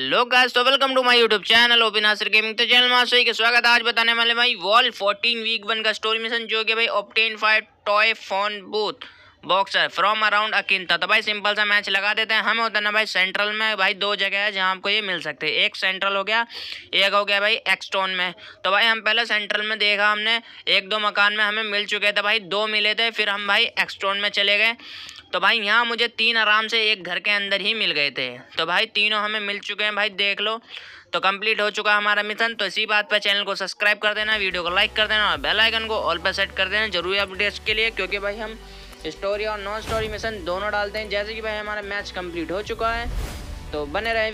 hello guys तो welcome to my YouTube channel OP gaming तो channel में सही का स्वागत आज बताने वाले भाई वॉल 14 वीक वन का स्टोरी मिशन जो कि भाई obtain five toy phone booth boxer from around अकिंता तो भाई सिंपल सा मैच लगा देते हैं हम होता है ना भाई सेंट्रल में भाई दो जगह है जहाँ आपको ये मिल सकते हैं एक सेंट्रल हो गया एक हो गया भाई एक्सटोन में तो भाई हम पहले सेंट्रल में देखा हमने एक दो मकान में हमें मिल चुके थे भाई दो मिले थे फिर हम भाई एक्सटोन में चले गए तो भाई यहाँ मुझे तीन आराम से एक घर के अंदर ही मिल गए थे तो भाई तीनों हमें मिल चुके हैं भाई देख लो तो कंप्लीट हो चुका हमारा मिशन तो इसी बात पर चैनल को सब्सक्राइब कर देना वीडियो को लाइक कर देना और बेल आइकन को ऑल पर सेट कर देना जरूरी अपडेट्स के लिए क्योंकि भाई हम स्टोरी और नॉन स्टोरी मिशन दोनों डालते हैं जैसे कि भाई हमारा मैच कम्प्लीट हो चुका है तो बने रहे